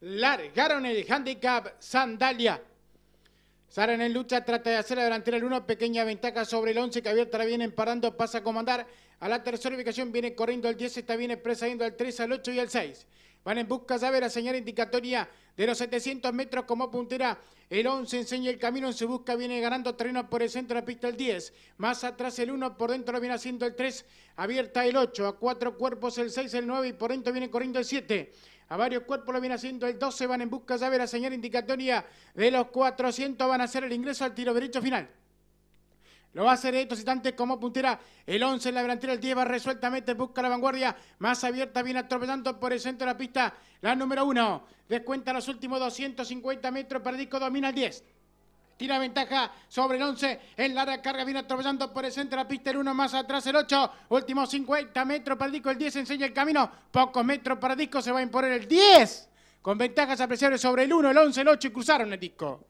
largaron el handicap Sandalia. Sara en lucha, trata de hacer la el 1, pequeña ventaja sobre el 11 que abierta la viene parando, pasa a comandar. A la tercera ubicación viene corriendo el 10, está bien expresa yendo al 3, al 8 y al 6. Van en busca, ver la señal indicatoria de los 700 metros como puntera. El 11 enseña el camino, se busca, viene ganando terreno por el centro de la pista el 10. Más atrás el 1, por dentro lo viene haciendo el 3. Abierta el 8, a cuatro cuerpos el 6, el 9 y por dentro viene corriendo el 7. A varios cuerpos lo viene haciendo el 12, van en busca, ya ve la señal indicatoria de los 400, van a hacer el ingreso al tiro derecho final. Lo va a hacer estos instantes como puntera. El 11 en la delantera, el 10 va resueltamente, busca la vanguardia. Más abierta, viene atropellando por el centro de la pista. La número 1. Descuenta los últimos 250 metros, disco domina el 10. Tira ventaja sobre el 11. en larga carga viene atropellando por el centro la pista el 1, más atrás el 8. Último 50 metros para el disco. El 10 enseña el camino. Pocos metros para el disco. Se va a imponer el 10. Con ventajas apreciables sobre el 1, el 11, el 8 y cruzaron el disco.